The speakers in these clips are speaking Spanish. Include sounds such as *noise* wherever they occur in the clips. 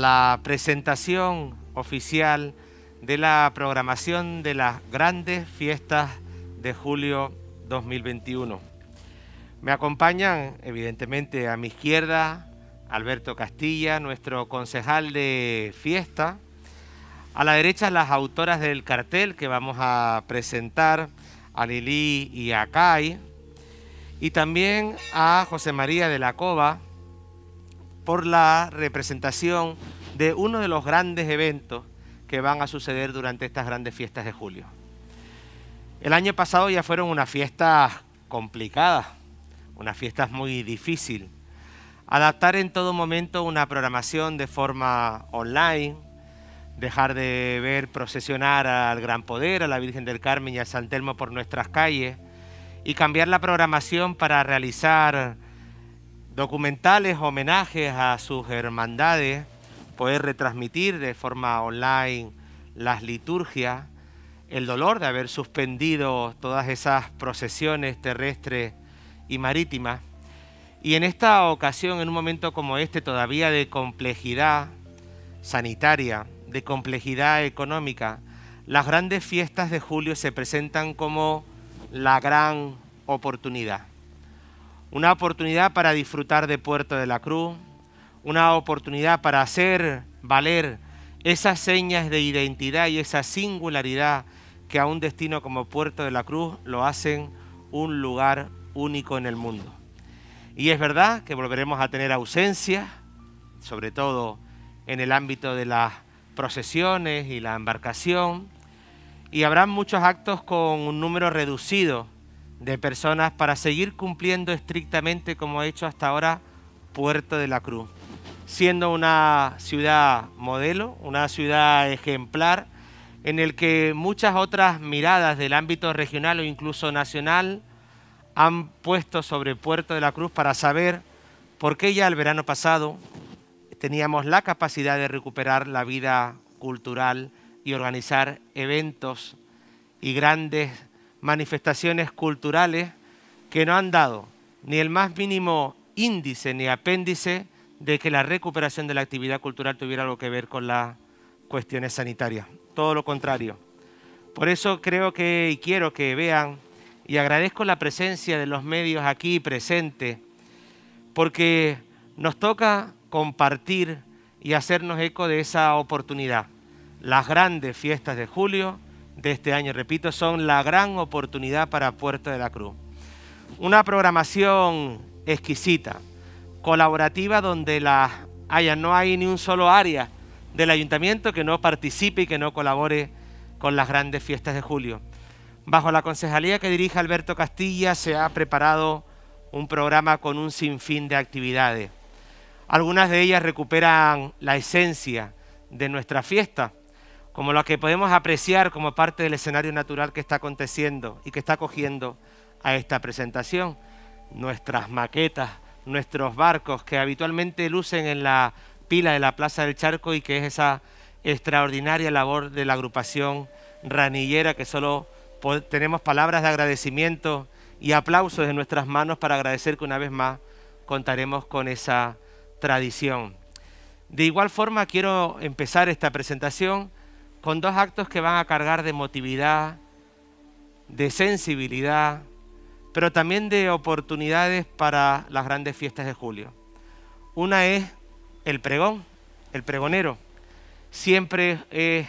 la presentación oficial de la programación de las grandes fiestas de julio 2021. Me acompañan, evidentemente, a mi izquierda, Alberto Castilla, nuestro concejal de fiesta. A la derecha, las autoras del cartel que vamos a presentar, a Lili y a Kai. Y también a José María de la Cova, por la representación de uno de los grandes eventos que van a suceder durante estas grandes fiestas de julio. El año pasado ya fueron unas fiestas complicadas, unas fiestas muy difícil Adaptar en todo momento una programación de forma online, dejar de ver procesionar al Gran Poder, a la Virgen del Carmen y a San Telmo por nuestras calles y cambiar la programación para realizar documentales, homenajes a sus hermandades, poder retransmitir de forma online las liturgias, el dolor de haber suspendido todas esas procesiones terrestres y marítimas. Y en esta ocasión, en un momento como este, todavía de complejidad sanitaria, de complejidad económica, las grandes fiestas de julio se presentan como la gran oportunidad una oportunidad para disfrutar de Puerto de la Cruz, una oportunidad para hacer valer esas señas de identidad y esa singularidad que a un destino como Puerto de la Cruz lo hacen un lugar único en el mundo. Y es verdad que volveremos a tener ausencias, sobre todo en el ámbito de las procesiones y la embarcación, y habrá muchos actos con un número reducido de personas para seguir cumpliendo estrictamente como ha hecho hasta ahora Puerto de la Cruz, siendo una ciudad modelo, una ciudad ejemplar, en el que muchas otras miradas del ámbito regional o incluso nacional han puesto sobre Puerto de la Cruz para saber por qué ya el verano pasado teníamos la capacidad de recuperar la vida cultural y organizar eventos y grandes manifestaciones culturales que no han dado ni el más mínimo índice ni apéndice de que la recuperación de la actividad cultural tuviera algo que ver con las cuestiones sanitarias. Todo lo contrario. Por eso creo que y quiero que vean y agradezco la presencia de los medios aquí presentes, porque nos toca compartir y hacernos eco de esa oportunidad. Las grandes fiestas de julio, de este año, repito, son la gran oportunidad para Puerto de la Cruz. Una programación exquisita, colaborativa, donde la haya, no hay ni un solo área del ayuntamiento que no participe y que no colabore con las grandes fiestas de julio. Bajo la concejalía que dirige Alberto Castilla se ha preparado un programa con un sinfín de actividades. Algunas de ellas recuperan la esencia de nuestra fiesta, como la que podemos apreciar como parte del escenario natural que está aconteciendo y que está cogiendo a esta presentación. Nuestras maquetas, nuestros barcos que habitualmente lucen en la pila de la Plaza del Charco y que es esa extraordinaria labor de la agrupación ranillera que solo tenemos palabras de agradecimiento y aplausos en nuestras manos para agradecer que una vez más contaremos con esa tradición. De igual forma quiero empezar esta presentación con dos actos que van a cargar de emotividad, de sensibilidad, pero también de oportunidades para las grandes fiestas de julio. Una es el pregón, el pregonero. Siempre es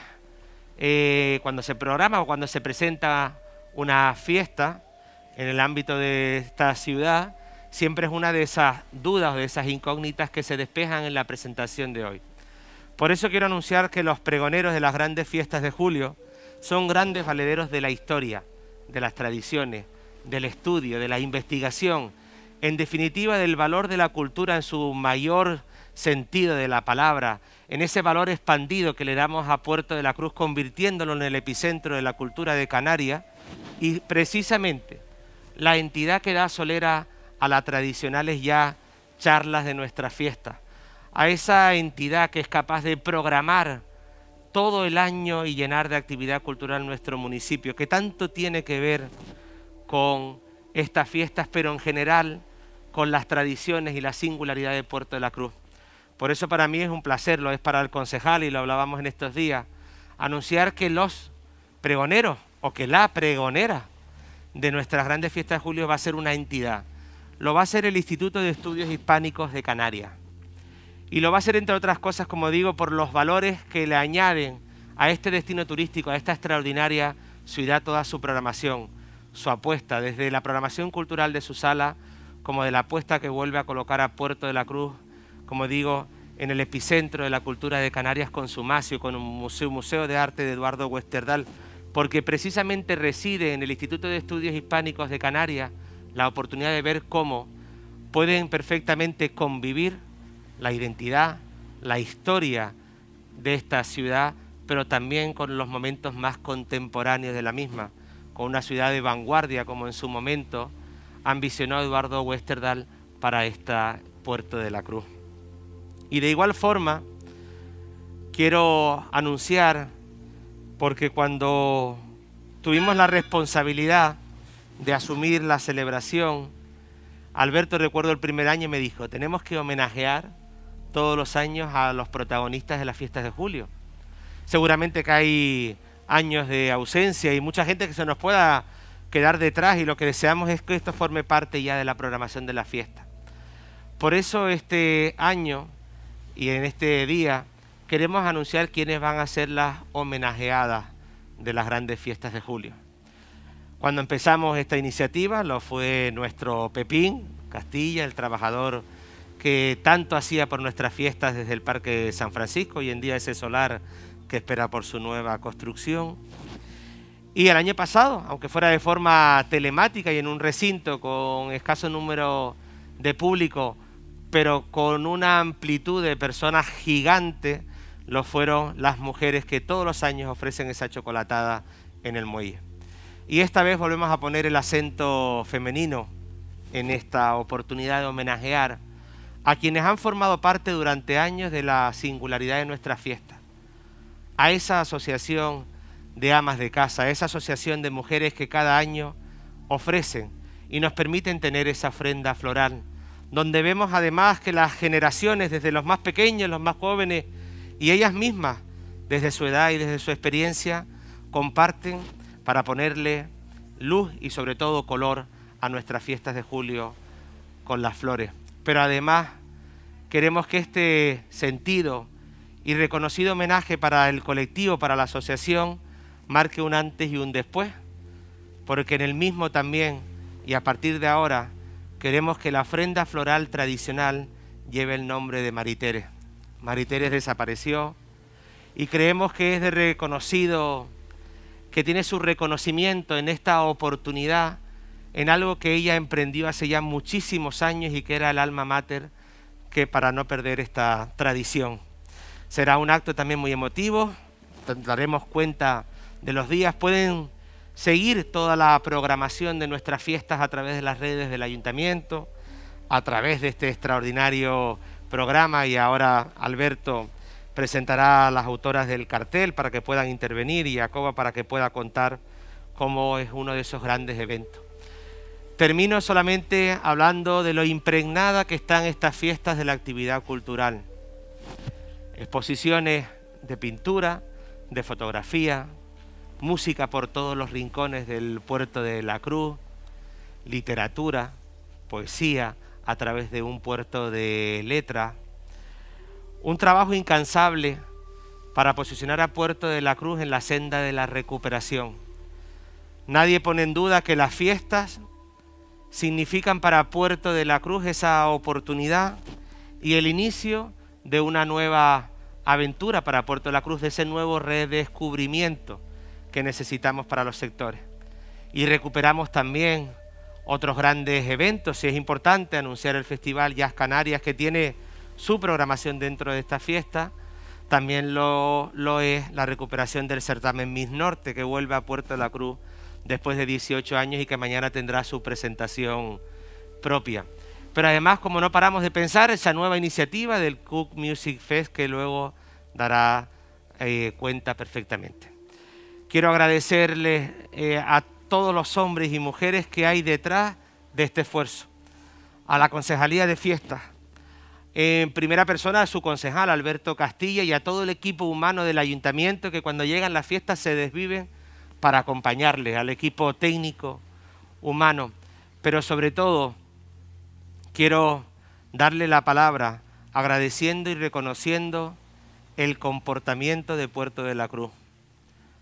eh, cuando se programa o cuando se presenta una fiesta en el ámbito de esta ciudad, siempre es una de esas dudas o de esas incógnitas que se despejan en la presentación de hoy. Por eso quiero anunciar que los pregoneros de las grandes fiestas de julio son grandes valederos de la historia, de las tradiciones, del estudio, de la investigación, en definitiva del valor de la cultura en su mayor sentido de la palabra, en ese valor expandido que le damos a Puerto de la Cruz, convirtiéndolo en el epicentro de la cultura de Canarias, y precisamente la entidad que da solera a las tradicionales ya charlas de nuestra fiesta a esa entidad que es capaz de programar todo el año y llenar de actividad cultural nuestro municipio, que tanto tiene que ver con estas fiestas, pero en general con las tradiciones y la singularidad de Puerto de la Cruz. Por eso para mí es un placer, lo es para el concejal y lo hablábamos en estos días, anunciar que los pregoneros o que la pregonera de nuestras grandes fiestas de julio va a ser una entidad. Lo va a ser el Instituto de Estudios Hispánicos de Canarias. Y lo va a hacer, entre otras cosas, como digo, por los valores que le añaden a este destino turístico, a esta extraordinaria ciudad, toda su programación, su apuesta, desde la programación cultural de su sala, como de la apuesta que vuelve a colocar a Puerto de la Cruz, como digo, en el epicentro de la cultura de Canarias con su macio con un museo, museo de arte de Eduardo Westerdal, porque precisamente reside en el Instituto de Estudios Hispánicos de Canarias la oportunidad de ver cómo pueden perfectamente convivir la identidad, la historia de esta ciudad, pero también con los momentos más contemporáneos de la misma, con una ciudad de vanguardia como en su momento ambicionó Eduardo Westerdal para esta puerto de la Cruz. Y de igual forma, quiero anunciar, porque cuando tuvimos la responsabilidad de asumir la celebración, Alberto recuerdo el primer año me dijo, tenemos que homenajear todos los años a los protagonistas de las fiestas de julio. Seguramente que hay años de ausencia y mucha gente que se nos pueda quedar detrás y lo que deseamos es que esto forme parte ya de la programación de la fiesta. Por eso este año y en este día queremos anunciar quiénes van a ser las homenajeadas de las grandes fiestas de julio. Cuando empezamos esta iniciativa lo fue nuestro Pepín Castilla, el trabajador que tanto hacía por nuestras fiestas desde el Parque San Francisco, hoy en día ese solar que espera por su nueva construcción. Y el año pasado, aunque fuera de forma telemática y en un recinto con escaso número de público, pero con una amplitud de personas gigante, lo fueron las mujeres que todos los años ofrecen esa chocolatada en el muelle. Y esta vez volvemos a poner el acento femenino en esta oportunidad de homenajear a quienes han formado parte durante años de la singularidad de nuestra fiesta, a esa asociación de amas de casa, a esa asociación de mujeres que cada año ofrecen y nos permiten tener esa ofrenda floral, donde vemos además que las generaciones, desde los más pequeños, los más jóvenes, y ellas mismas, desde su edad y desde su experiencia, comparten para ponerle luz y sobre todo color a nuestras fiestas de julio con las flores pero además queremos que este sentido y reconocido homenaje para el colectivo, para la asociación, marque un antes y un después, porque en el mismo también y a partir de ahora queremos que la ofrenda floral tradicional lleve el nombre de Mariteres. Mariteres desapareció y creemos que es de reconocido, que tiene su reconocimiento en esta oportunidad en algo que ella emprendió hace ya muchísimos años y que era el alma mater, que para no perder esta tradición. Será un acto también muy emotivo, daremos cuenta de los días. Pueden seguir toda la programación de nuestras fiestas a través de las redes del ayuntamiento, a través de este extraordinario programa y ahora Alberto presentará a las autoras del cartel para que puedan intervenir y a Coba para que pueda contar cómo es uno de esos grandes eventos. Termino solamente hablando de lo impregnada que están estas fiestas de la actividad cultural. Exposiciones de pintura, de fotografía, música por todos los rincones del puerto de la Cruz, literatura, poesía a través de un puerto de letra, un trabajo incansable para posicionar a Puerto de la Cruz en la senda de la recuperación. Nadie pone en duda que las fiestas significan para Puerto de la Cruz esa oportunidad y el inicio de una nueva aventura para Puerto de la Cruz, de ese nuevo redescubrimiento que necesitamos para los sectores. Y recuperamos también otros grandes eventos. Si es importante anunciar el Festival Jazz Canarias, que tiene su programación dentro de esta fiesta, también lo, lo es la recuperación del certamen Miss Norte, que vuelve a Puerto de la Cruz después de 18 años y que mañana tendrá su presentación propia. Pero además, como no paramos de pensar, esa nueva iniciativa del Cook Music Fest que luego dará eh, cuenta perfectamente. Quiero agradecerles eh, a todos los hombres y mujeres que hay detrás de este esfuerzo. A la Concejalía de Fiestas, en primera persona a su concejal Alberto Castilla y a todo el equipo humano del ayuntamiento que cuando llegan las fiestas se desviven para acompañarles, al equipo técnico, humano, pero sobre todo quiero darle la palabra agradeciendo y reconociendo el comportamiento de Puerto de la Cruz,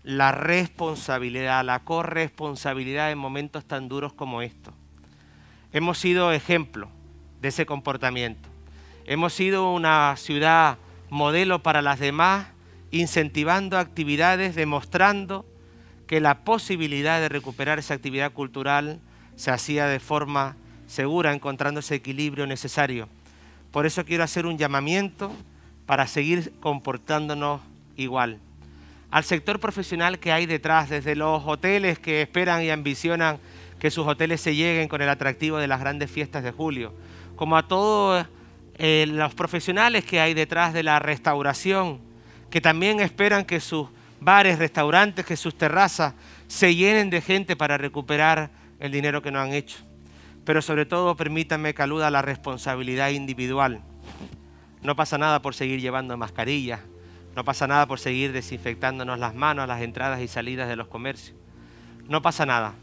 la responsabilidad, la corresponsabilidad en momentos tan duros como estos. Hemos sido ejemplo de ese comportamiento. Hemos sido una ciudad modelo para las demás, incentivando actividades, demostrando que la posibilidad de recuperar esa actividad cultural se hacía de forma segura, encontrando ese equilibrio necesario. Por eso quiero hacer un llamamiento para seguir comportándonos igual. Al sector profesional que hay detrás, desde los hoteles que esperan y ambicionan que sus hoteles se lleguen con el atractivo de las grandes fiestas de julio, como a todos eh, los profesionales que hay detrás de la restauración, que también esperan que sus bares, restaurantes, que sus terrazas se llenen de gente para recuperar el dinero que no han hecho. Pero sobre todo, permítanme que aluda a la responsabilidad individual. No pasa nada por seguir llevando mascarillas, no pasa nada por seguir desinfectándonos las manos, a las entradas y salidas de los comercios. No pasa nada,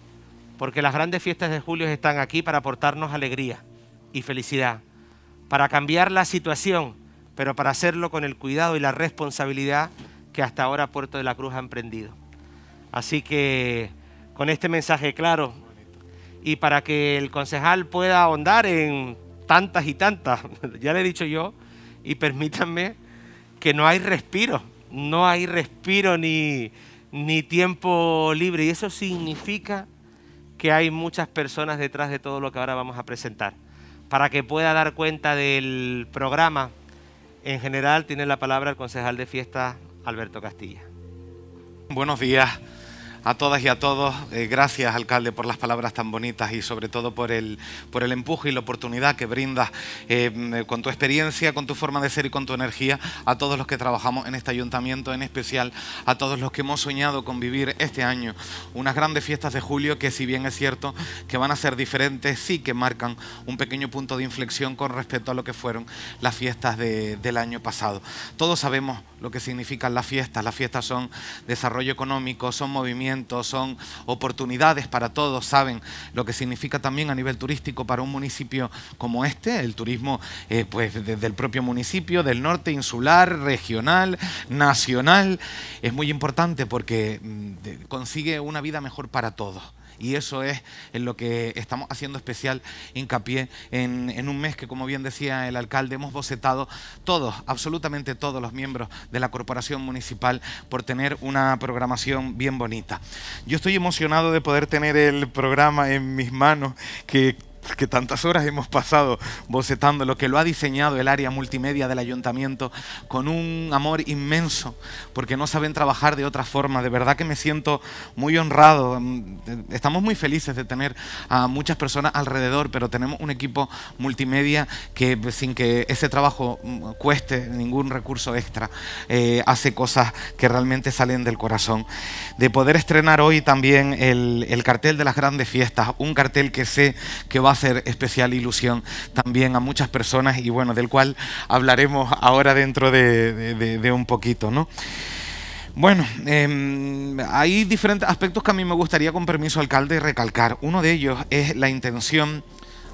porque las grandes fiestas de julio están aquí para aportarnos alegría y felicidad, para cambiar la situación, pero para hacerlo con el cuidado y la responsabilidad que hasta ahora Puerto de la Cruz ha emprendido. Así que con este mensaje claro y para que el concejal pueda ahondar en tantas y tantas, *laughs* ya le he dicho yo, y permítanme que no hay respiro, no hay respiro ni, tiempo libre. Y eso significa que hay muchas personas detrás de todo lo que ahora vamos a presentar. Para que pueda dar cuenta del programa, en general tiene la palabra el concejal de Fiesta... Alberto Castilla. Buenos días. A todas y a todos, eh, gracias alcalde por las palabras tan bonitas y sobre todo por el, por el empuje y la oportunidad que brindas eh, con tu experiencia, con tu forma de ser y con tu energía a todos los que trabajamos en este ayuntamiento, en especial a todos los que hemos soñado con vivir este año. Unas grandes fiestas de julio que si bien es cierto que van a ser diferentes, sí que marcan un pequeño punto de inflexión con respecto a lo que fueron las fiestas del año pasado. Todos sabemos lo que significan las fiestas. Las fiestas son desarrollo económico, son movimientos son oportunidades para todos, saben lo que significa también a nivel turístico para un municipio como este, el turismo del eh, pues, desde el propio municipio, del norte, insular, regional, nacional, es muy importante porque mm, consigue una vida mejor para todos. Y eso es en lo que estamos haciendo especial hincapié en, un mes que, como bien decía el alcalde, hemos bocetado todos, absolutamente todos los miembros de la Corporación Municipal por tener una programación bien bonita. Yo estoy emocionado de poder tener el programa en mis manos, que *laughs* que tantas horas hemos pasado bocetando, lo que lo ha diseñado el área multimedia del ayuntamiento con un amor inmenso, porque no saben trabajar de otra forma. De verdad que me siento muy honrado. Mm, eh, estamos muy felices de tener a muchas personas alrededor, pero tenemos un equipo multimedia que pues, sin que ese trabajo mm, cueste ningún recurso extra, eh, hace cosas que realmente salen del corazón. De poder estrenar hoy también el, el cartel de las grandes fiestas, un cartel que sé que va hacer especial ilusión también a muchas personas y bueno, del cual hablaremos ahora dentro de, un poquito, ¿no? Bueno, em, hay diferentes aspectos que a mí me gustaría, con permiso, alcalde, recalcar. Uno de ellos es la intención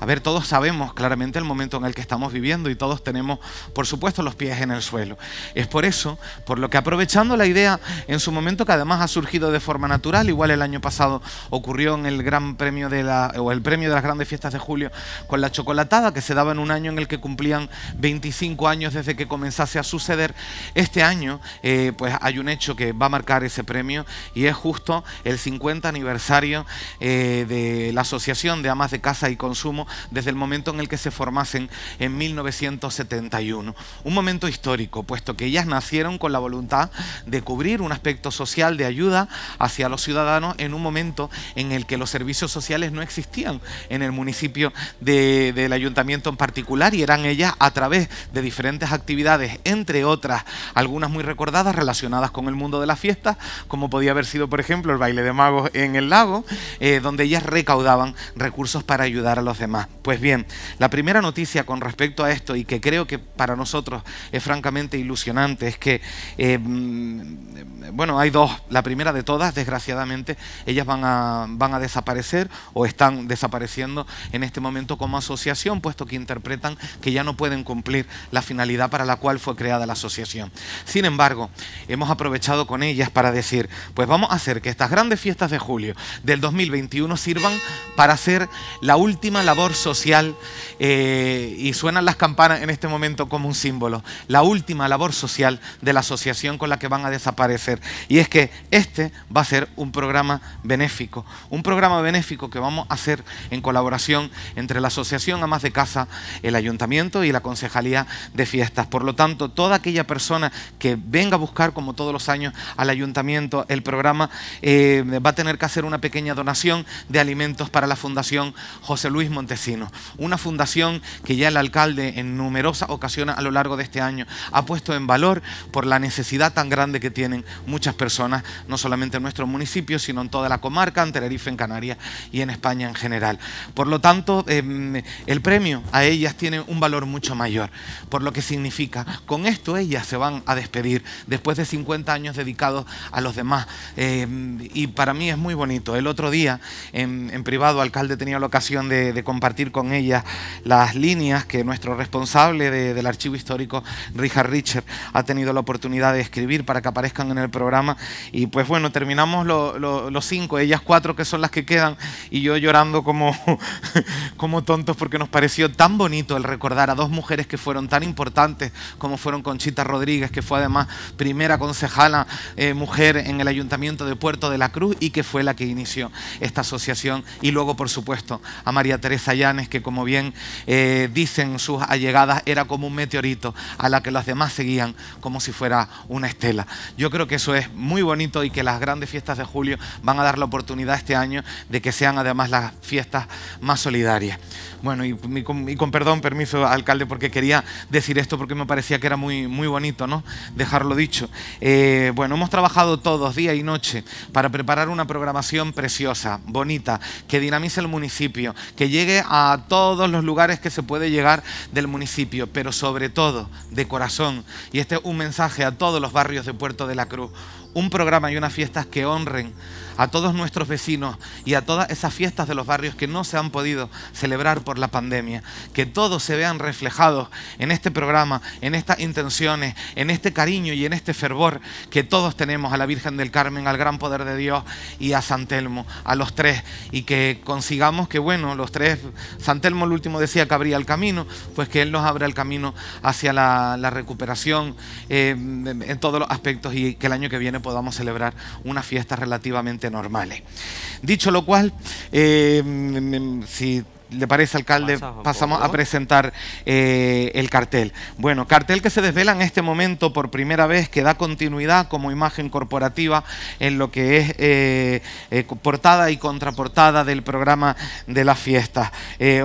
a ver, todos sabemos claramente el momento en el que estamos viviendo y todos tenemos, por supuesto, los pies en el suelo. Es por eso, por lo que aprovechando la idea en su momento, que además ha surgido de forma natural, igual el año pasado ocurrió en el Gran Premio de la, o el Premio de las Grandes Fiestas de Julio con la chocolatada, que se daba en un año en el que cumplían 25 años desde que comenzase a suceder. Este año, eh, pues hay un hecho que va a marcar ese premio y es justo el 50 aniversario eh, de la Asociación de Amas de Casa y Consumo desde el momento en el que se formasen en 1971. Un momento histórico, puesto que ellas nacieron con la voluntad de cubrir un aspecto social de ayuda hacia los ciudadanos en un momento en el que los servicios sociales no existían en el municipio del ayuntamiento en particular y eran ellas a través de diferentes actividades, entre otras algunas muy recordadas relacionadas con el mundo de las fiestas, como podía haber sido por ejemplo el baile de magos en el lago, eh, donde ellas recaudaban recursos para ayudar a los demás. Pues bien, la primera noticia con respecto a esto y que creo que para nosotros es francamente ilusionante es que, eh, mm, bueno, hay dos. La primera de todas, desgraciadamente, ellas van a, van a desaparecer o están desapareciendo en este momento como asociación, puesto que interpretan que ya no pueden cumplir la finalidad para la cual fue creada la asociación. Sin embargo, hemos aprovechado con ellas para decir, pues vamos a hacer que estas grandes fiestas de julio del 2021 sirvan para hacer la última labor social eh, y suenan las campanas en este momento como un símbolo. La última labor social de la asociación con la que van a desaparecer. Y es que este va a ser un programa benéfico. Un programa benéfico que vamos a hacer en colaboración entre la Asociación a más de Casa, el Ayuntamiento y la Concejalía de Fiestas. Por lo tanto, toda aquella persona que venga a buscar, como todos los años, al Ayuntamiento el programa, eh, va a tener que hacer una pequeña donación de alimentos para la Fundación José Luis Montes sino una fundación que ya el alcalde en numerosas ocasiones a lo largo de este año ha puesto en valor por la necesidad tan grande que tienen muchas personas, no solamente en nuestro municipio, sino en toda la comarca, en Tenerife, en Canarias y en España en general. Por lo tanto, em, el premio a ellas tiene un valor mucho mayor, por lo que significa, con esto ellas se van a despedir después de 50 años dedicados a los demás. Em, y para mí es muy bonito. El otro día, em, en, privado, privado, alcalde tenía la ocasión de, de compartir con ellas las líneas que nuestro responsable del archivo histórico, Richard Richard, ha tenido la oportunidad de escribir para que aparezcan en el programa. Y pues bueno, terminamos los cinco, ellas cuatro que son las que quedan, y yo llorando como, *laughs* como tontos porque nos pareció tan bonito el recordar a dos mujeres que fueron tan importantes como fueron Conchita Rodríguez, que fue además primera concejala eh, mujer en el ayuntamiento de Puerto de la Cruz y que fue la que inició esta asociación. Y luego, por supuesto, a María Teresa que como bien eh, dicen sus allegadas, era como un meteorito a la que los demás seguían como si fuera una estela. Yo creo que eso es muy bonito y que las grandes fiestas de julio van a dar la oportunidad este año de que sean además las fiestas más solidarias. Bueno, y, con, perdón, permiso, alcalde, porque quería decir esto porque me parecía que era muy, muy bonito, ¿no? Dejarlo dicho. Eh, bueno, hemos trabajado todos, día y noche, para preparar una programación preciosa, bonita, que dinamice el municipio, que llegue a todos los lugares que se puede llegar del municipio, pero sobre todo de corazón. Y este es un mensaje a todos los barrios de Puerto de la Cruz un programa y unas fiestas que honren a todos nuestros vecinos y a todas esas fiestas de los barrios que no se han podido celebrar por la pandemia. Que todos se vean reflejados en este programa, en estas intenciones, en este cariño y en este fervor que todos tenemos a la Virgen del Carmen, al gran poder de Dios y a San Telmo, a los tres. Y que consigamos que, bueno, los tres, San Telmo el último decía que abría el camino, pues que Él nos abra el camino hacia la, recuperación eh, en todos los aspectos y que el año que viene podamos celebrar unas fiestas relativamente normales. Dicho lo cual, eh, mm, mm, si le parece, alcalde, pasamos a presentar eh, el cartel. Bueno, cartel que se desvela en este momento por primera vez, que da continuidad como imagen corporativa en lo que es eh, eh, portada y contraportada del programa de las fiestas.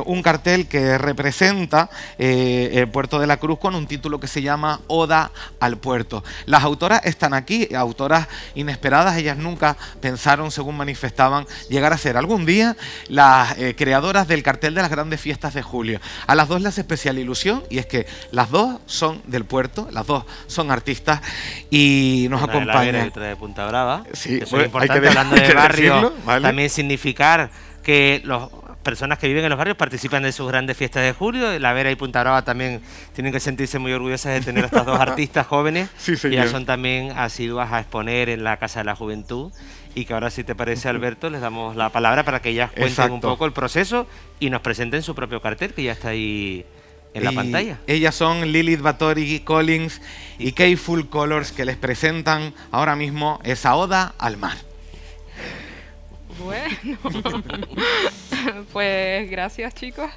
un cartel que representa el puerto de la Cruz con un título que se llama Oda al puerto. Las autoras están aquí, autoras inesperadas, ellas nunca pensaron, según manifestaban, llegar a ser algún día las creadoras del cartel cartel de las grandes fiestas de julio. A las dos las especial ilusión y es que las dos son del puerto, las dos son artistas y nos acompañan. acompañan. De, de Punta Brava. importante, *laughs* hay hablando de barrio, también significar que los personas que viven en los barrios participan de sus grandes fiestas de julio. La Vera y Punta Brava también tienen que sentirse muy orgullosas de tener a estas dos *laughs* artistas jóvenes. Sí, que ya son también asiduas a exponer en la Casa de la Juventud. Y que ahora, si te parece, Alberto, les damos la palabra para que ellas cuenten un poco el proceso y nos presenten su propio cartel, que ya está ahí en la pantalla. Ellas son Lilith Bathory Collins y Kay Full Colors que les presentan ahora mismo esa oda al mar. Bueno. *laughs* *laughs* pues gracias chicos.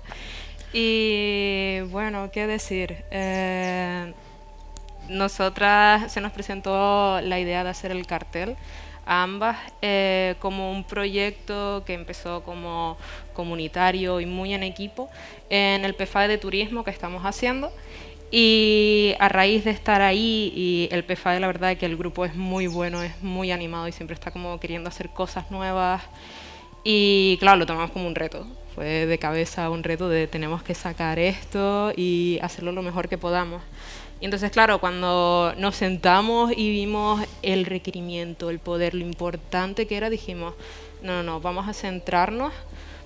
Y bueno, ¿qué decir? Eh, nosotras se nos presentó la idea de hacer el cartel ambas eh, como un proyecto que empezó como comunitario y muy en equipo en el PFA de turismo que estamos haciendo. Y a raíz de estar ahí y el PFAE, la verdad es que el grupo es muy bueno, es muy animado y siempre está como queriendo hacer cosas nuevas. Y claro, lo tomamos como un reto. Fue de cabeza un reto de tenemos que sacar esto y hacerlo lo mejor que podamos. Y entonces, claro, cuando nos sentamos y vimos el requerimiento, el poder, lo importante que era, dijimos, no, no, vamos a centrarnos,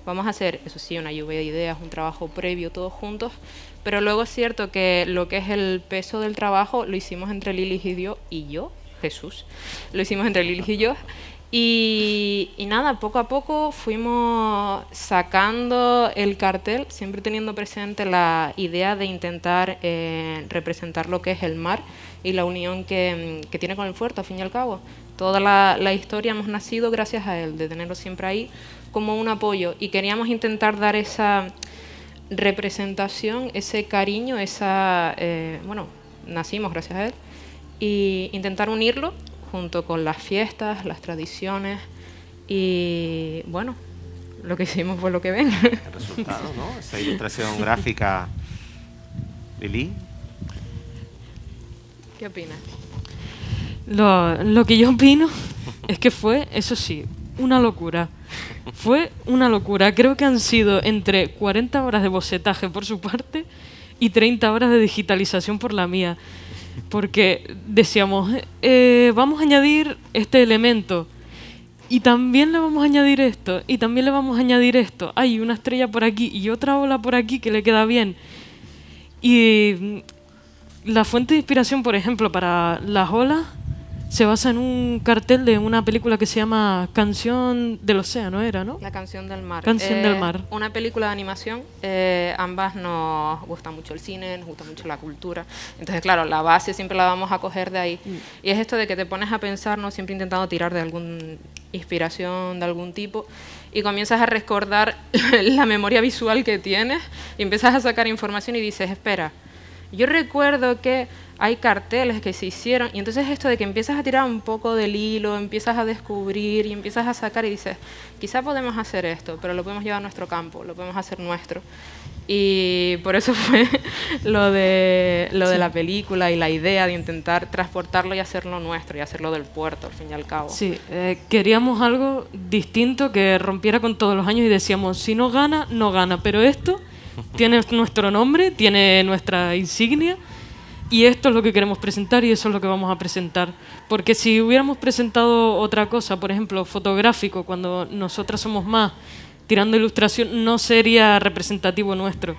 vamos a hacer, eso sí, una lluvia de ideas, un trabajo previo todos juntos, pero luego es cierto que lo que es el peso del trabajo lo hicimos entre Lili y yo, y yo Jesús, lo hicimos entre Lili y yo, y, nada, poco a poco fuimos sacando el cartel, siempre teniendo presente la idea de intentar eh, representar lo que es el mar y la unión que, mm, tiene con el puerto, a fin y al cabo. Toda la, historia hemos nacido gracias a él, de tenerlo siempre ahí como un apoyo. Y queríamos intentar dar esa representación, ese cariño, esa... Eh, bueno, nacimos gracias a él. e intentar unirlo junto con las fiestas, las tradiciones y bueno, lo que hicimos fue lo que ven. El *laughs* resultado, ¿no? Esa ilustración gráfica. Lili. ¿Qué opinas? Lo, lo que yo opino es que fue, eso sí, una locura. Fue una locura. Creo que han sido entre 40 horas de bocetaje por su parte y 30 horas de digitalización por la mía porque decíamos, eh, vamos a añadir este elemento y también le vamos a añadir esto y también le vamos a añadir esto. Hay una estrella por aquí y otra ola por aquí que le queda bien. Y mm, la fuente de inspiración, por ejemplo, para las olas se basa en un cartel de una película que se llama Canción del Océano, ¿era, no? La Canción del Mar. Canción del eh, Mar. Una película de animación. Eh, ambas nos gusta mucho el cine, nos gusta mucho la cultura. Entonces, claro, la base siempre la vamos a coger de ahí. Mm. Y es esto de que te pones a pensar, ¿no? Siempre intentando tirar de alguna inspiración de algún tipo y comienzas a recordar *laughs* la memoria visual que tienes y empiezas a sacar información y dices, espera, yo recuerdo que hay carteles que se hicieron y entonces esto de que empiezas a tirar un poco del hilo, empiezas a descubrir y empiezas a sacar y dices, quizá podemos hacer esto, pero lo podemos llevar a nuestro campo, lo podemos hacer nuestro. Y por eso *laughs* fue lo de, lo de la película y la idea de intentar transportarlo y hacerlo nuestro y hacerlo del puerto, al fin y al cabo. Sí, eh, queríamos algo distinto que rompiera con todos los años y decíamos, si no gana, no gana, pero esto tiene nuestro nombre, tiene nuestra insignia y esto es lo que queremos presentar y eso es lo que vamos a presentar. Porque si hubiéramos presentado otra cosa, por ejemplo, fotográfico, cuando nosotras somos más tirando ilustración, no sería representativo nuestro.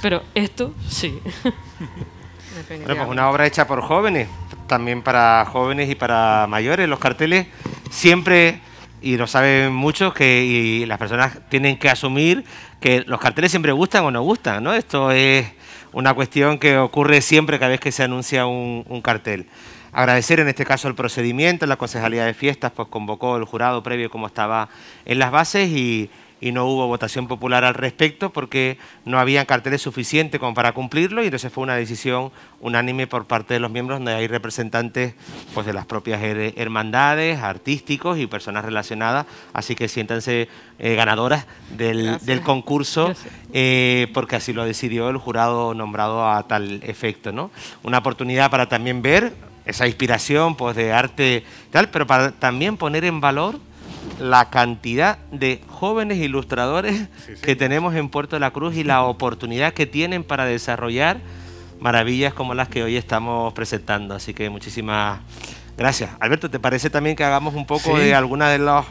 Pero esto sí. pues una obra hecha por jóvenes, también para jóvenes y para mayores. Los carteles siempre, y lo saben muchos, que y las personas tienen que asumir que los carteles siempre gustan o no gustan, ¿no? Esto es una cuestión que ocurre siempre cada vez que se anuncia un, cartel. Agradecer en este caso el procedimiento, la Concejalía de Fiestas pues convocó el jurado previo como estaba en las bases y, y no hubo votación popular al respecto porque no habían carteles suficientes como para cumplirlo y entonces fue una decisión unánime por parte de los miembros donde hay representantes pues, de las propias hermandades, artísticos y personas relacionadas, así que siéntanse eh, ganadoras del, concurso eh, porque así lo decidió el jurado nombrado a tal efecto. ¿no? Una oportunidad para también ver esa inspiración pues, de arte tal, pero para también poner en valor la cantidad de jóvenes ilustradores que tenemos en Puerto de la Cruz y la *laughs* oportunidad que tienen para desarrollar maravillas como las que hoy estamos presentando. Así que muchísimas gracias. Alberto, ¿te parece también que hagamos un poco de alguna de las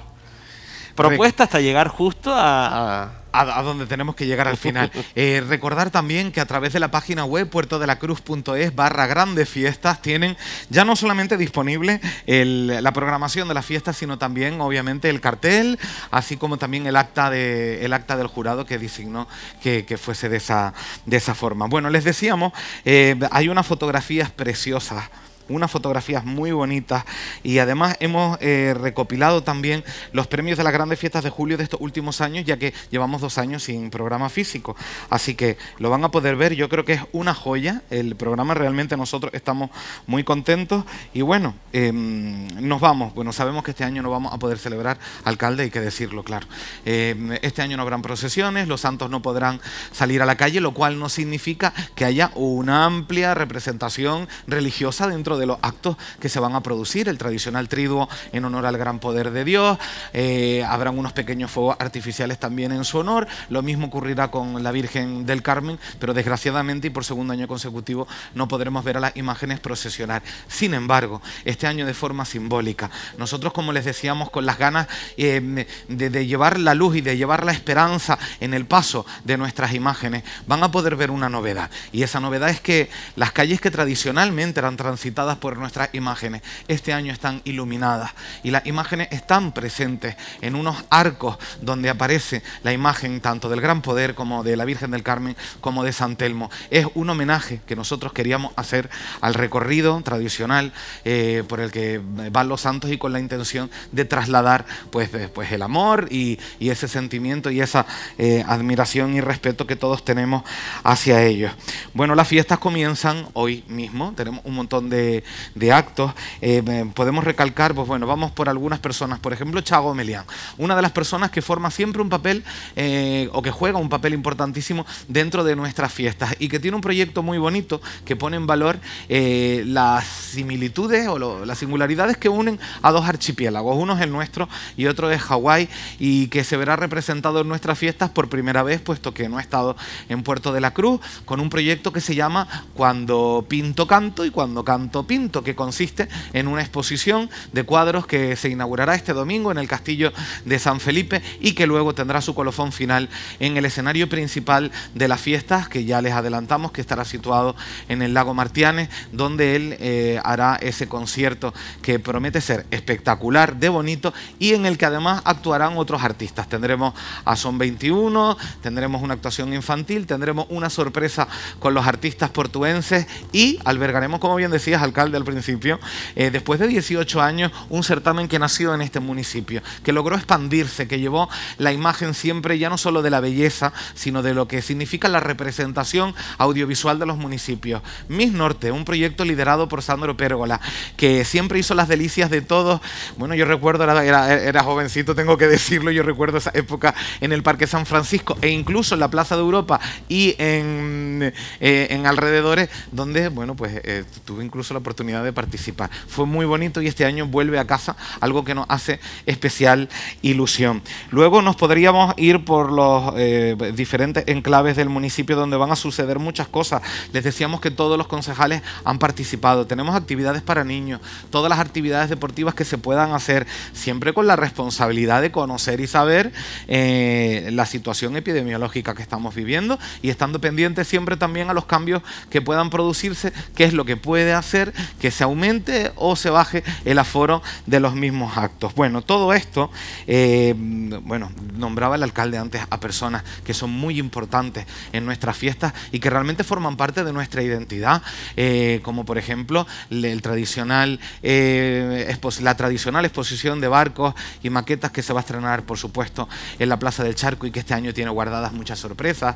propuestas hasta llegar justo a a, donde tenemos que llegar al final. *laughs* Eh, recordar también que a través de la página web puertodelacruz.es barra grandes fiestas tienen ya no solamente disponible la programación de las fiestas, sino también obviamente el cartel, así como también el acta, de, el acta del jurado que designó que, fuese de esa, de esa forma. Bueno, les decíamos, eh, hay unas fotografías preciosas unas fotografías muy bonitas y además hemos eh, recopilado también los premios de las grandes fiestas de julio de estos últimos años, ya que llevamos dos años sin programa físico. Así que lo van a poder ver, yo creo que es una joya el programa, realmente nosotros estamos muy contentos y bueno, em, nos vamos, bueno, sabemos que este año no vamos a poder celebrar alcalde, hay que decirlo claro. Em, este año no habrán procesiones, los santos no podrán salir a la calle, lo cual no significa que haya una amplia representación religiosa dentro de de los actos que se van a producir, el tradicional triduo en honor al gran poder de Dios, eh, habrán unos pequeños fuegos artificiales también en su honor, lo mismo ocurrirá con la Virgen del Carmen, pero desgraciadamente y por segundo año consecutivo no podremos ver a las imágenes procesionar. Sin embargo, este año de forma simbólica, nosotros como les decíamos con las ganas eh, de, de llevar la luz y de llevar la esperanza en el paso de nuestras imágenes, van a poder ver una novedad. Y esa novedad es que las calles que tradicionalmente eran transitadas por nuestras imágenes. Este año están iluminadas y las imágenes están presentes en unos arcos donde aparece la imagen tanto del Gran Poder como de la Virgen del Carmen como de San Telmo. Es un homenaje que nosotros queríamos hacer al recorrido tradicional eh, por el que van los santos y con la intención de trasladar pues, el amor y, ese sentimiento y esa eh, admiración y respeto que todos tenemos hacia ellos. Bueno, las fiestas comienzan hoy mismo, tenemos un montón de de, actos, eh, podemos recalcar, pues bueno, vamos por algunas personas, por ejemplo, Chago Melián, una de las personas que forma siempre un papel eh, o que juega un papel importantísimo dentro de nuestras fiestas y que tiene un proyecto muy bonito que pone en valor eh, las similitudes o las singularidades que unen a dos archipiélagos, uno es el nuestro y otro es Hawái y que se verá representado en nuestras fiestas por primera vez, puesto que no ha estado en Puerto de la Cruz, con un proyecto que se llama Cuando pinto canto y cuando canto Pinto, que consiste en una exposición de cuadros que se inaugurará este domingo en el Castillo de San Felipe y que luego tendrá su colofón final en el escenario principal de las fiestas, que ya les adelantamos que estará situado en el Lago Martianes, donde él eh, hará ese concierto que promete ser espectacular, de bonito y en el que además actuarán otros artistas. Tendremos a Son 21, tendremos una actuación infantil, tendremos una sorpresa con los artistas portuenses y albergaremos, como bien decías, alcalde al principio, eh, después de 18 años, un certamen que nació en este municipio, que logró expandirse, que llevó la imagen siempre ya no solo de la belleza, sino de lo que significa la representación audiovisual de los municipios. Miss Norte, un proyecto liderado por Sandro Pérgola, que siempre hizo las delicias de todos. Bueno, yo recuerdo, era, jovencito, tengo que decirlo, yo recuerdo esa época en el Parque San Francisco e incluso en la Plaza de Europa y en, eh, alrededores, donde, bueno, pues eh, tuve incluso la oportunidad de participar. Fue muy bonito y este año vuelve a casa, algo que nos hace especial ilusión. Luego nos podríamos ir por los eh, diferentes enclaves del municipio donde van a suceder muchas cosas. Les decíamos que todos los concejales han participado. Tenemos actividades para niños, todas las actividades deportivas que se puedan hacer, siempre con la responsabilidad de conocer y saber eh, la situación epidemiológica que estamos viviendo y estando pendientes siempre también a los cambios que puedan producirse, qué es lo que puede hacer que se aumente o se baje el aforo de los mismos actos. Bueno, todo esto, eh, bueno, nombraba el alcalde antes a personas que son muy importantes en nuestras fiestas y que realmente forman parte de nuestra identidad, eh, como por ejemplo el tradicional, eh, la tradicional exposición de barcos y maquetas que se va a estrenar, por supuesto, en la Plaza del Charco y que este año tiene guardadas muchas sorpresas.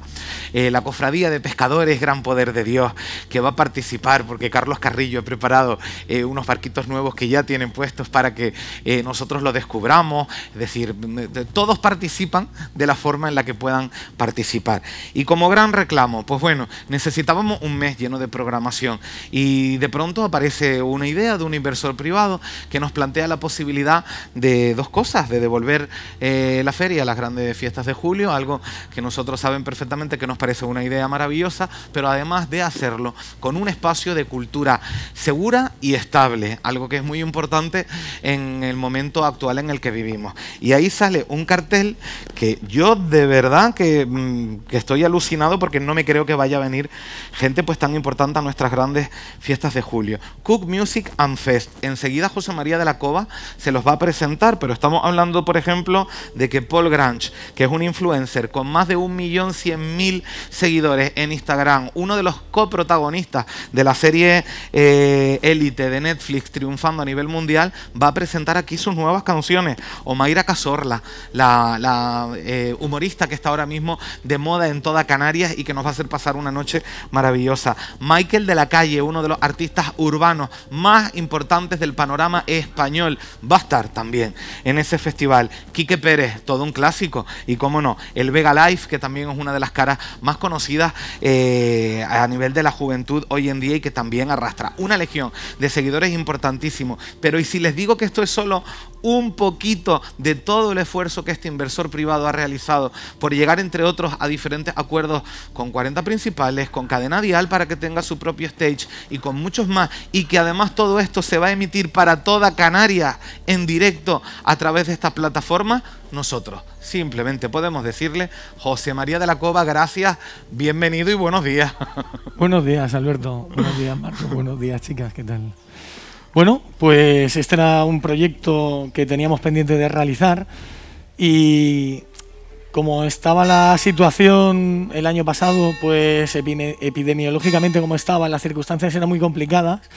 la cofradía de pescadores, gran poder de Dios, que va a participar porque Carlos Carrillo preparado eh, unos barquitos nuevos que ya tienen puestos para que eh, nosotros lo descubramos. Es decir, todos participan de la forma en la que puedan participar. Y como gran reclamo, pues bueno, necesitábamos un mes lleno de programación y de pronto aparece una idea de un inversor privado que nos plantea la posibilidad de dos cosas, de devolver eh, la feria a las grandes fiestas de julio, algo que nosotros saben perfectamente que nos parece una idea maravillosa, pero además de hacerlo con un espacio de cultura segura y estable, algo que es muy importante en el momento actual en el que vivimos. Y ahí sale un cartel que yo de verdad mm, que, estoy alucinado porque no me creo que vaya a venir gente pues tan importante a nuestras grandes fiestas de julio. Cook Music and Fest. Enseguida José María de la Cova se los va a presentar, pero estamos hablando, por ejemplo, de que Paul Grange, que es un influencer con más de 1.100.000 seguidores en Instagram, uno de los coprotagonistas de la serie... Eh, eh, élite de Netflix triunfando a nivel mundial, va a presentar aquí sus nuevas canciones. O Mayra cazorla la, eh, humorista que está ahora mismo de moda en toda Canarias y que nos va a hacer pasar una noche maravillosa. Michael de la Calle, uno de los artistas urbanos más importantes del panorama español, va a estar también en ese festival. Quique Pérez, todo un clásico. Y cómo no, el Vega Life, que también es una de las caras más conocidas eh, a nivel de la juventud hoy en día y que también arrastra una legión de seguidores importantísimos. Pero y si les digo que esto es solo un poquito de todo el esfuerzo que este inversor privado ha realizado por llegar, entre otros, a diferentes acuerdos con 40 principales, con cadena dial para que tenga su propio stage y con muchos más. Y que además todo esto se va a emitir para toda Canarias en directo a través de esta plataforma. Nosotros simplemente podemos decirle, José María de la Cova, gracias, bienvenido y buenos días. *laughs* Buenos días, Alberto. Buenos días, Marco. Buenos días, chicas. ¿Qué tal? Bueno, pues este era un proyecto que teníamos pendiente de realizar y como estaba la situación el año pasado, pues epidemiológicamente como estaba, las circunstancias eran muy complicadas,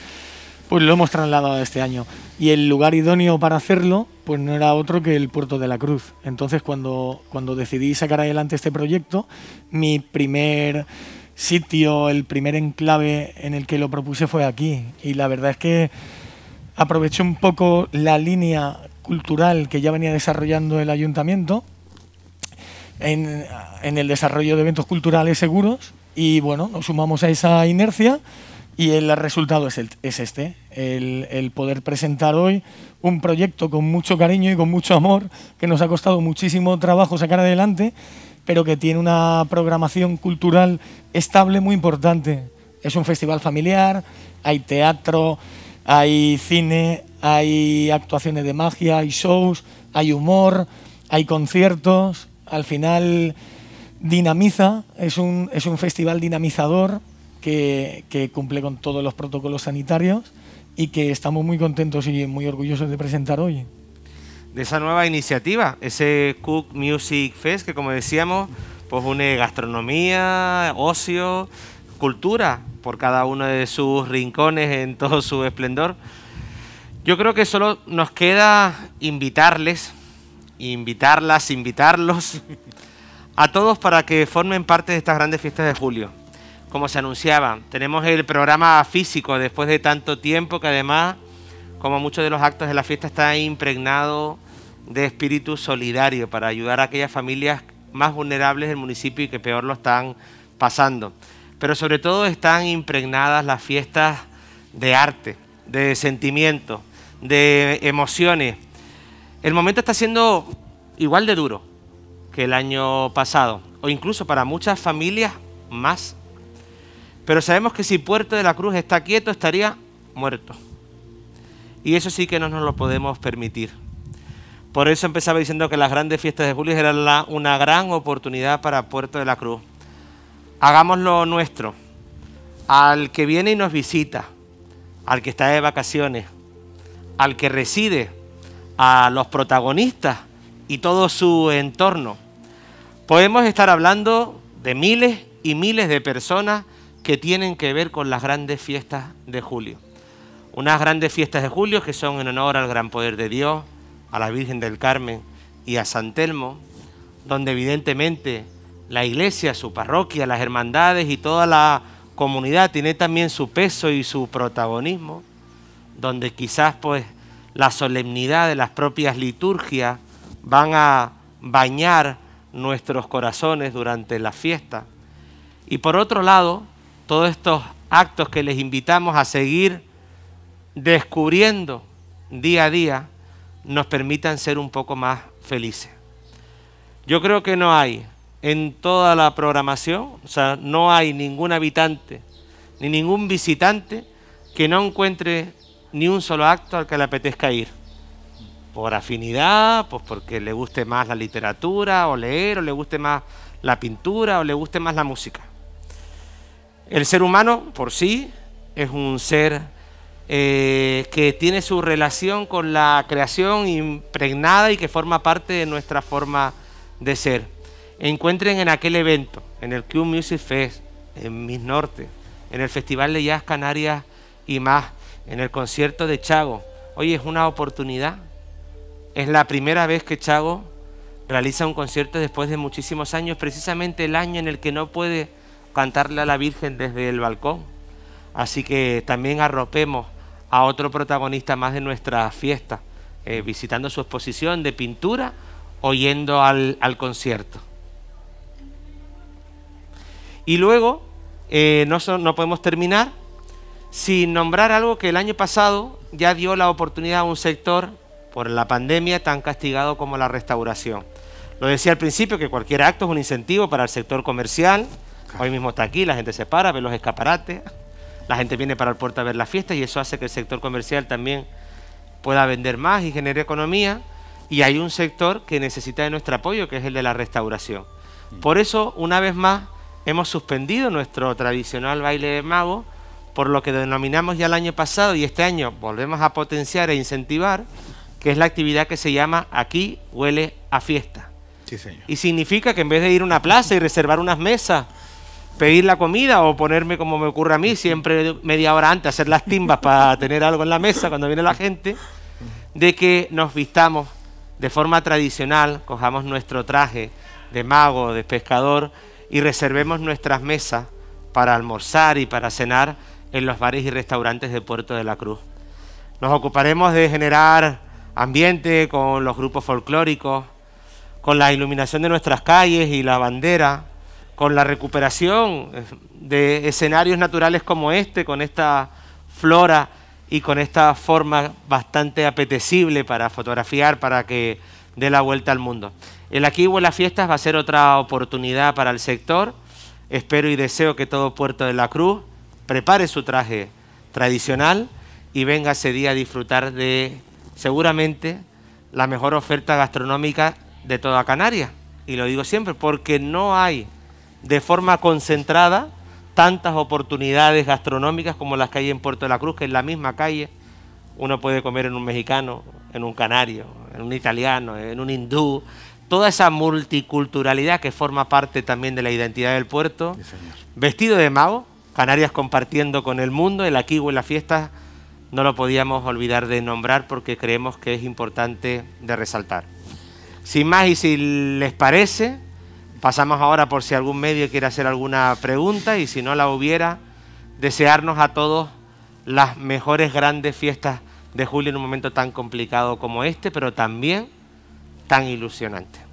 pues lo hemos trasladado a este año. Y el lugar idóneo para hacerlo, pues no era otro que el puerto de la Cruz. Entonces, cuando, cuando decidí sacar adelante este proyecto, mi primer sitio, el primer enclave en el que lo propuse fue aquí. Y la verdad es que aprovechó un poco la línea cultural que ya venía desarrollando el ayuntamiento en, el desarrollo de eventos culturales seguros y bueno, nos sumamos a esa inercia y el resultado es, este, el, el, poder presentar hoy un proyecto con mucho cariño y con mucho amor que nos ha costado muchísimo trabajo sacar adelante, pero que tiene una programación cultural estable muy importante. Es un festival familiar, hay teatro, hay cine, hay actuaciones de magia, hay shows, hay humor, hay conciertos. Al final dinamiza, es un, es un festival dinamizador que, cumple con todos los protocolos sanitarios y que estamos muy contentos y muy orgullosos de presentar hoy. De esa nueva iniciativa, ese Cook Music Fest, que como decíamos, pues une gastronomía, ocio cultura por cada uno de sus rincones en todo su esplendor. Yo creo que solo nos queda invitarles, invitarlas, invitarlos a todos para que formen parte de estas grandes fiestas de julio. Como se anunciaba, tenemos el programa físico después de tanto tiempo que además, como muchos de los actos de la fiesta, está impregnado de espíritu solidario para ayudar a aquellas familias más vulnerables del municipio y que peor lo están pasando pero sobre todo están impregnadas las fiestas de arte, de sentimiento, de emociones. El momento está siendo igual de duro que el año pasado, o incluso para muchas familias más. Pero sabemos que si Puerto de la Cruz está quieto, estaría muerto. Y eso sí que no nos lo podemos permitir. Por eso empezaba diciendo que las grandes fiestas de julio eran una gran oportunidad para Puerto de la Cruz hagámoslo nuestro. Al que viene y nos visita, al que está de vacaciones, al que reside, a los protagonistas y todo su entorno. Podemos estar hablando de miles y miles de personas que tienen que ver con las grandes fiestas de julio. Unas grandes fiestas de julio que son en honor al gran poder de Dios, a la Virgen del Carmen y a San Telmo, donde evidentemente la iglesia, su parroquia, las hermandades y toda la comunidad tiene también su peso y su protagonismo, donde quizás pues la solemnidad de las propias liturgias van a bañar nuestros corazones durante la fiesta. Y por otro lado, todos estos actos que les invitamos a seguir descubriendo día a día nos permitan ser un poco más felices. Yo creo que no hay en toda la programación, o sea, no hay ningún habitante ni ningún visitante que no encuentre ni un solo acto al que le apetezca ir. Por afinidad, pues porque le guste más la literatura o leer, o le guste más la pintura, o le guste más la música. El ser humano, por sí, es un ser eh, que tiene su relación con la creación impregnada y que forma parte de nuestra forma de ser encuentren en aquel evento, en el Q Music Fest, en Miss Norte, en el Festival de Jazz Canarias y más, en el concierto de Chago. Hoy es una oportunidad. Es la primera vez que Chago realiza un concierto después de muchísimos años, precisamente el año en el que no puede cantarle a la Virgen desde el balcón. Así que también arropemos a otro protagonista más de nuestra fiesta, eh, visitando su exposición de pintura o yendo al concierto. Y luego, eh, no, no podemos terminar sin nombrar algo que el año pasado ya dio la oportunidad a un sector por la pandemia tan castigado como la restauración. Lo decía al principio que cualquier acto es un incentivo para el sector comercial. Hoy mismo está aquí, la gente se para, ve los escaparates, la gente viene para el puerto a ver las fiestas y eso hace que el sector comercial también pueda vender más y genere economía. Y hay un sector que necesita de nuestro apoyo, que es el de la restauración. Mm. Por eso, una vez más, hemos suspendido nuestro tradicional baile de mago, por lo que denominamos ya el año pasado y este año volvemos a potenciar e incentivar, que es la actividad que se llama Aquí huele a fiesta. Y significa que en vez de ir a una plaza y reservar unas mesas, pedir la comida o ponerme como me ocurre a mí, siempre media hora antes, hacer las timbas para *laughs* tener algo en la mesa cuando viene la gente, de que nos vistamos de forma tradicional, cojamos nuestro traje de mago, de pescador, y reservemos nuestras mesas para almorzar y para cenar en los bares y restaurantes de Puerto de la Cruz. Nos ocuparemos de generar ambiente con los grupos folclóricos, con la iluminación de nuestras calles y la bandera, con la recuperación eh, de escenarios naturales como este, con esta flora y con esta forma bastante apetecible para fotografiar, para que dé la vuelta al mundo. El Aquí las Fiestas va a ser otra oportunidad para el sector. Espero y deseo que todo Puerto de la Cruz prepare su traje tradicional y venga ese día a disfrutar de seguramente la mejor oferta gastronómica de toda Canarias. Y lo digo siempre, porque no hay de forma concentrada tantas oportunidades gastronómicas como las que hay en Puerto de la Cruz, que en la misma calle uno puede comer en un mexicano, en un canario, en un italiano, en un hindú, toda esa multiculturalidad que forma parte también de la identidad del puerto, vestido de mago, Canarias compartiendo con el mundo, el aquí y en las fiestas, no lo podíamos olvidar de nombrar porque creemos que es importante de resaltar. Sin más y si les parece, pasamos ahora por si algún medio quiere hacer alguna pregunta y si no la hubiera, desearnos a todos las mejores grandes fiestas de julio en un momento tan complicado como este, pero también tan ilusionante.